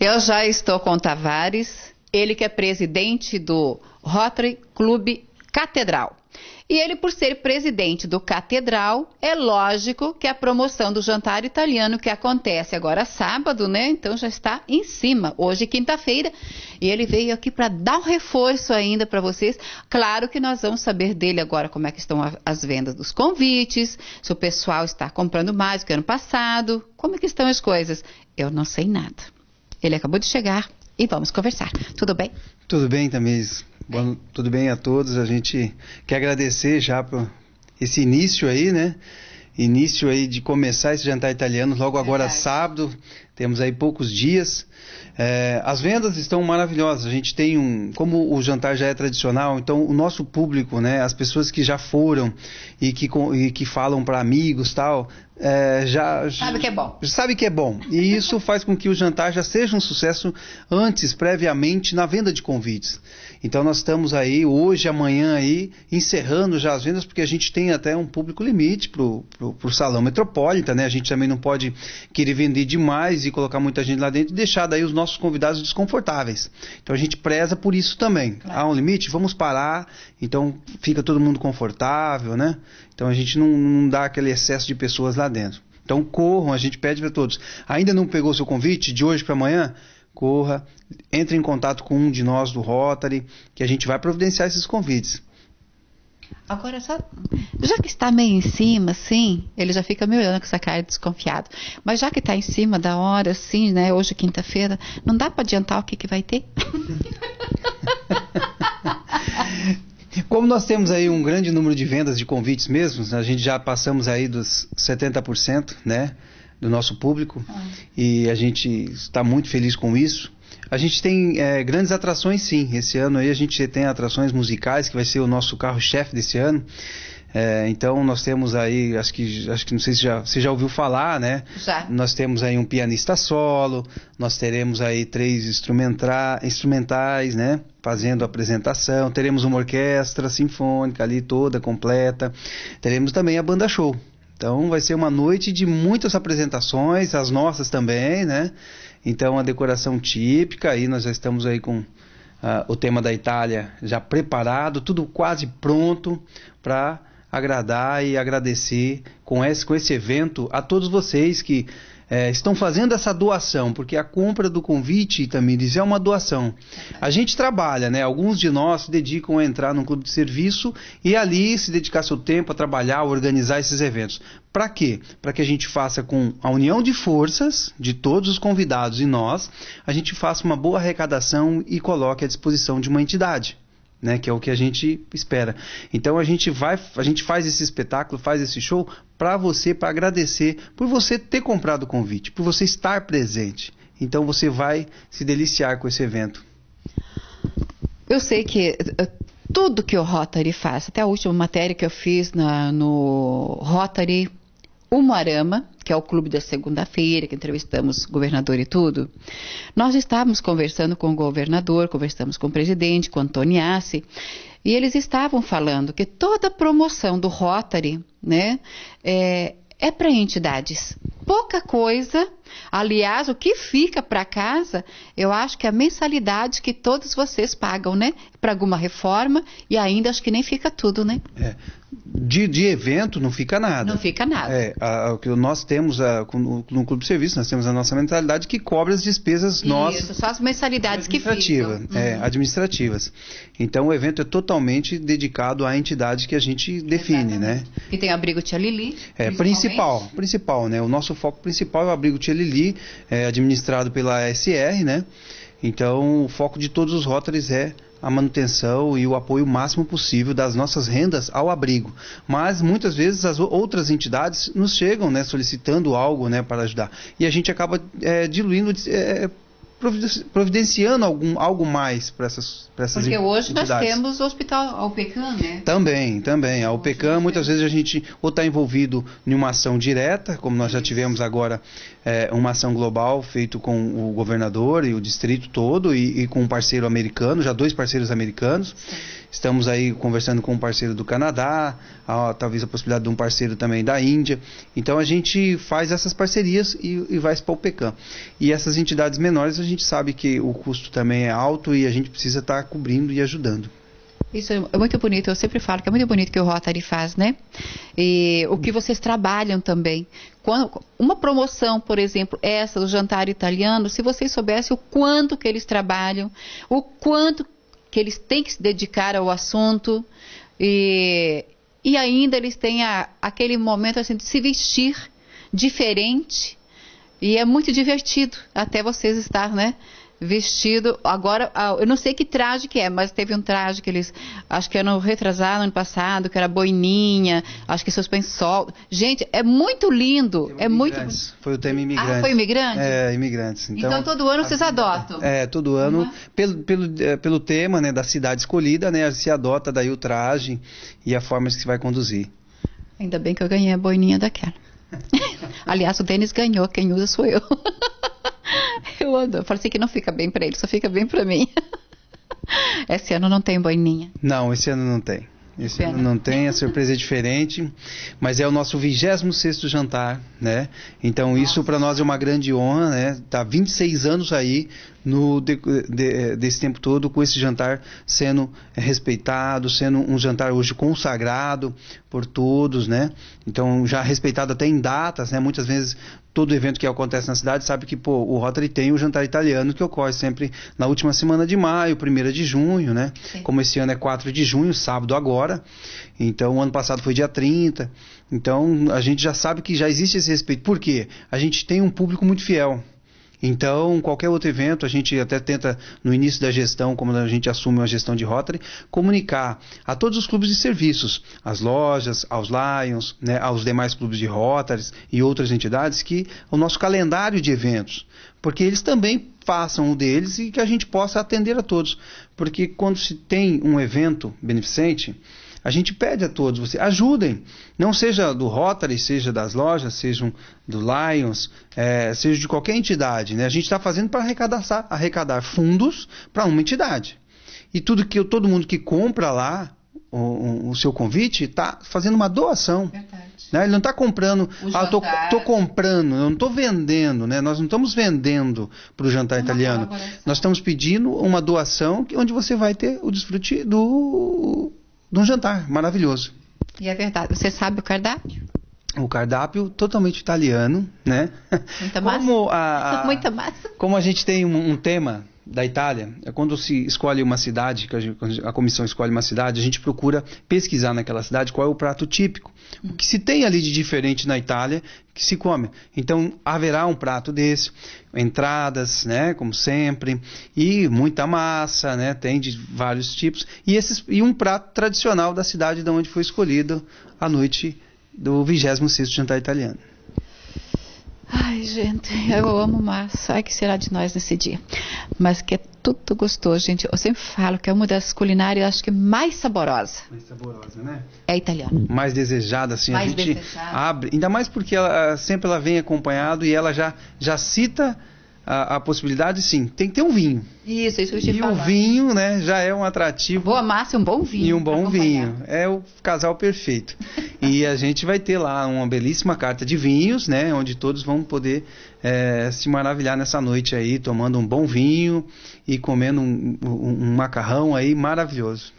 Eu já estou com Tavares, ele que é presidente do Rotary Clube Catedral. E ele, por ser presidente do Catedral, é lógico que a promoção do jantar italiano que acontece agora sábado, né? Então já está em cima, hoje quinta-feira, e ele veio aqui para dar um reforço ainda para vocês. Claro que nós vamos saber dele agora como é que estão as vendas dos convites, se o pessoal está comprando mais do que ano passado, como é que estão as coisas. Eu não sei nada. Ele acabou de chegar e vamos conversar. Tudo bem? Tudo bem, Tamiz. Bom, tudo bem a todos. A gente quer agradecer já por esse início aí, né? Início aí de começar esse jantar italiano, logo agora sábado, temos aí poucos dias. É, as vendas estão maravilhosas. A gente tem um. Como o jantar já é tradicional, então o nosso público, né, as pessoas que já foram e que, e que falam para amigos tal, é, já sabe que é bom. Sabe que é bom. E isso faz com que o jantar já seja um sucesso antes, previamente, na venda de convites. Então nós estamos aí hoje, amanhã aí, encerrando já as vendas, porque a gente tem até um público limite para o salão metropolita, né? A gente também não pode querer vender demais e colocar muita gente lá dentro e deixar daí os nossos convidados desconfortáveis. Então a gente preza por isso também. Claro. Há um limite, vamos parar, então fica todo mundo confortável, né? Então a gente não, não dá aquele excesso de pessoas lá dentro. Então corram, a gente pede para todos. Ainda não pegou seu convite de hoje para amanhã? Corra, entre em contato com um de nós do Rotary, que a gente vai providenciar esses convites. Agora, só, já que está meio em cima, sim, ele já fica me olhando com essa cara desconfiado. Mas já que está em cima da hora, sim, né? Hoje é quinta-feira, não dá para adiantar o que, que vai ter? Como nós temos aí um grande número de vendas de convites mesmo, a gente já passamos aí dos 70%, né? Do nosso público. Ah. E a gente está muito feliz com isso. A gente tem é, grandes atrações, sim. Esse ano aí a gente tem atrações musicais, que vai ser o nosso carro-chefe desse ano. É, então nós temos aí, acho que, acho que não sei se já, você já ouviu falar, né? Já. Nós temos aí um pianista solo, nós teremos aí três instrumentais, né? Fazendo a apresentação, teremos uma orquestra sinfônica ali toda completa, teremos também a banda show. Então vai ser uma noite de muitas apresentações, as nossas também, né? Então a decoração típica, aí nós já estamos aí com uh, o tema da Itália já preparado, tudo quase pronto para agradar e agradecer com esse, com esse evento a todos vocês que é, estão fazendo essa doação, porque a compra do convite, Tamires, é uma doação. A gente trabalha, né? Alguns de nós se dedicam a entrar num clube de serviço e ali se dedicar seu tempo a trabalhar, a organizar esses eventos. Para quê? Para que a gente faça com a união de forças de todos os convidados e nós, a gente faça uma boa arrecadação e coloque à disposição de uma entidade. Né, que é o que a gente espera. Então a gente vai, a gente faz esse espetáculo, faz esse show para você, para agradecer por você ter comprado o convite, por você estar presente. Então você vai se deliciar com esse evento. Eu sei que eh, tudo que o Rotary faz, até a última matéria que eu fiz na, no Rotary Umuarama, que é o clube da segunda-feira, que entrevistamos governador e tudo, nós estávamos conversando com o governador, conversamos com o presidente, com o Antoniassi, e eles estavam falando que toda promoção do Rotary né, é, é para entidades pouca coisa. Aliás, o que fica para casa, eu acho que é a mensalidade que todos vocês pagam, né? Para alguma reforma e ainda acho que nem fica tudo, né? É. De, de evento não fica nada. Não fica nada. É, a, a, nós temos a, no, no, Clube de Serviço, nós temos a nossa mentalidade que cobre as despesas Isso, nossas. Só as mensalidades administrativa, que ficam. É, uhum. Administrativas. Então o evento é totalmente dedicado à entidade que a gente define, né? Exatamente. né? E tem abrigo Tia Lili. É principal, principal, né? O nosso foco principal é o abrigo Tchelili, é, administrado pela S.R. né? Então, o foco de todos os Rotaries é a manutenção e o apoio máximo possível das nossas rendas ao abrigo. Mas muitas vezes as outras entidades nos chegam né, solicitando algo né, para ajudar. E a gente acaba é, diluindo, é, providenciando algum, algo mais para essas, pra essas Porque hoje entidades. nós temos o hospital Alpecan, né? Também, também. A Alpecan, muitas vezes a gente ou está envolvido em uma ação direta, como nós já tivemos agora é, uma ação global feito com o governador e o distrito todo e, e com um parceiro americano, já dois parceiros americanos. Estamos aí conversando com um parceiro do Canadá, a, talvez a possibilidade de um parceiro também da Índia. Então a gente faz essas parcerias e, e vai para o PECAM. E essas entidades menores a gente sabe que o custo também é alto e a gente precisa estar tá cobrindo e ajudando. Isso é muito bonito, eu sempre falo que é muito bonito que o Rotary faz, né? E o que vocês trabalham também quando, uma promoção, por exemplo, essa do jantar italiano, se vocês soubessem o quanto que eles trabalham, o quanto que eles têm que se dedicar ao assunto, e, e ainda eles têm a, aquele momento assim, de se vestir diferente, e é muito divertido até vocês estar, né? vestido. Agora, ah, eu não sei que traje que é, mas teve um traje que eles. Acho que eram retrasado, ano passado, que era boininha, acho que suspensol. Gente, é muito lindo. É muito. Foi o tema imigrante. Ah, foi imigrante? É, imigrantes. Então, então todo ano vocês adotam. É, todo ano. Uhum. Pelo, pelo, é, pelo tema né, da cidade escolhida, né? Se adota daí o traje e a forma que se vai conduzir. Ainda bem que eu ganhei a boininha daquela. Aliás, o Denis ganhou, quem usa sou eu. Ando. falei assim que não fica bem para ele, só fica bem para mim. esse ano não tem boininha. Não, esse ano não tem. Esse Pena. ano não tem, a surpresa é diferente, mas é o nosso 26 sexto jantar, né? Então Nossa. isso para nós é uma grande honra, né? Tá 26 anos aí no de, de, desse tempo todo com esse jantar sendo respeitado, sendo um jantar hoje consagrado por todos, né? Então já respeitado até em datas, né? Muitas vezes todo evento que acontece na cidade sabe que pô, o Rotary tem o jantar italiano que ocorre sempre na última semana de maio, primeira de junho, né? Sim. Como esse ano é 4 de junho, sábado agora. Então, ano passado foi dia 30. Então, a gente já sabe que já existe esse respeito. Por quê? A gente tem um público muito fiel. Então, qualquer outro evento, a gente até tenta, no início da gestão, como a gente assume uma gestão de Rotary, comunicar a todos os clubes de serviços, às lojas, aos Lions, né, aos demais clubes de Rotary e outras entidades, que o nosso calendário de eventos, porque eles também façam o deles e que a gente possa atender a todos. Porque quando se tem um evento beneficente, a gente pede a todos vocês, ajudem, não seja do Rotary, seja das lojas, sejam do Lions, é, seja de qualquer entidade. Né? A gente está fazendo para arrecadar, arrecadar fundos para uma entidade. E tudo que todo mundo que compra lá o, o, seu convite está fazendo uma doação. Né? Ele não está comprando, estou ah, tô, tô, comprando, eu não estou vendendo, né? Nós não estamos vendendo para o jantar italiano. Nós estamos pedindo uma doação onde você vai ter o desfrute do de um jantar maravilhoso. E é verdade. Você sabe o cardápio? o cardápio totalmente italiano, né? Muita massa. Como a, a Muita massa. Como a gente tem um, um, tema da Itália, é quando se escolhe uma cidade, que a, a, comissão escolhe uma cidade, a gente procura pesquisar naquela cidade qual é o prato típico o que se tem ali de diferente na Itália que se come. Então haverá um prato desse, entradas, né, como sempre, e muita massa, né, tem de vários tipos, e, esses, e um prato tradicional da cidade de onde foi escolhido a noite do 26º jantar italiano. Ai, gente, eu amo massa. Ai, que será de nós nesse dia mas que é tudo gostoso, gente. Eu sempre falo que é uma das culinárias, acho que mais saborosa. Mais saborosa, né? É italiana. Mais desejada, assim. Mais a gente desejada. abre, ainda mais porque ela, ah, sempre ela vem acompanhado e ela já, já cita a, a possibilidade, sim. Tem que ter um vinho. Isso, isso eu te E falar. o vinho, né, já é um atrativo. boa massa e um bom vinho. E um bom vinho. É o casal perfeito. E a gente vai ter lá uma belíssima carta de vinhos, né? Onde todos vão poder é, se maravilhar nessa noite aí, tomando um bom vinho e comendo um, um, um macarrão aí maravilhoso.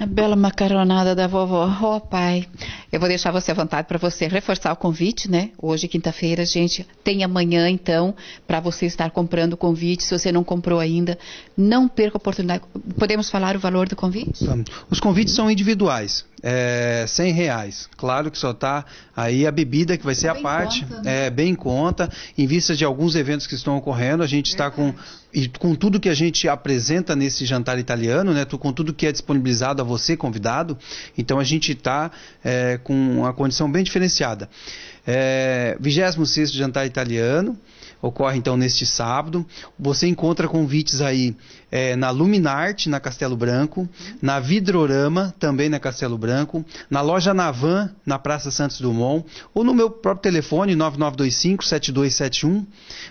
A bela macaronada da vovó. Ó, oh, pai. Eu vou deixar você à vontade para você reforçar o convite, né? Hoje, quinta-feira, gente tem amanhã, então, para você estar comprando o convite. Se você não comprou ainda, não perca a oportunidade. Podemos falar o valor do convite? Os convites são individuais. É, 100 reais. Claro que só está aí a bebida, que vai ser bem a parte. Conta, né? É, bem em conta. Em vista de alguns eventos que estão ocorrendo, a gente está com, e, com tudo que a gente apresenta nesse jantar italiano, né? Com tudo que é disponibilizado a você convidado. Então a gente está é, com uma condição bem diferenciada. É, 26 Jantar Italiano ocorre então neste sábado. Você encontra convites aí é, na Luminarte, na Castelo Branco, na Vidrorama, também na Castelo Branco, na loja Navan, na Praça Santos Dumont, ou no meu próprio telefone 9925-7271,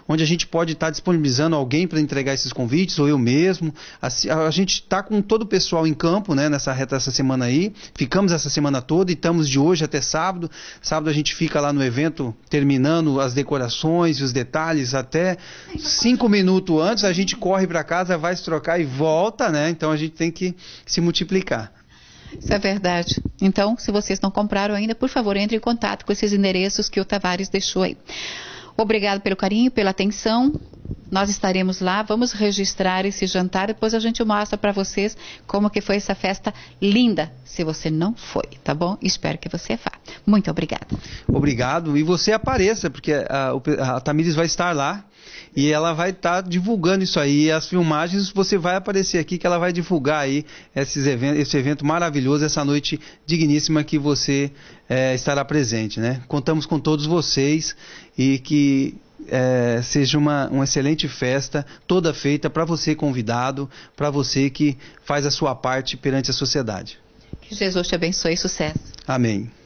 onde a gente pode estar tá disponibilizando alguém para entregar esses convites, ou eu mesmo. A, a gente está com todo o pessoal em campo né, nessa reta essa semana aí. Ficamos essa semana toda e estamos de hoje até sábado. Sábado a gente fica lá no evento terminando as decorações e os detalhes até cinco minutos antes. A gente corre para casa, vai se trocar e volta, né? Então a gente tem que se multiplicar. Isso é verdade. Então, se vocês não compraram ainda, por favor, entre em contato com esses endereços que o Tavares deixou aí. Obrigado pelo carinho, pela atenção. Nós estaremos lá, vamos registrar esse jantar, depois a gente mostra para vocês como que foi essa festa linda, se você não foi, tá bom? Espero que você vá. Muito obrigada. Obrigado e você apareça, porque a, ah, a Tamires vai estar lá e ela vai estar tá divulgando isso aí, as filmagens, você vai aparecer aqui que ela vai divulgar aí esses eventos, esse evento maravilhoso, essa noite digníssima que você é, estará presente, né? Contamos com todos vocês e que é, seja uma, uma excelente festa, toda feita para você convidado, para você que faz a sua parte perante a sociedade. Que Jesus te abençoe e sucesso. Amém.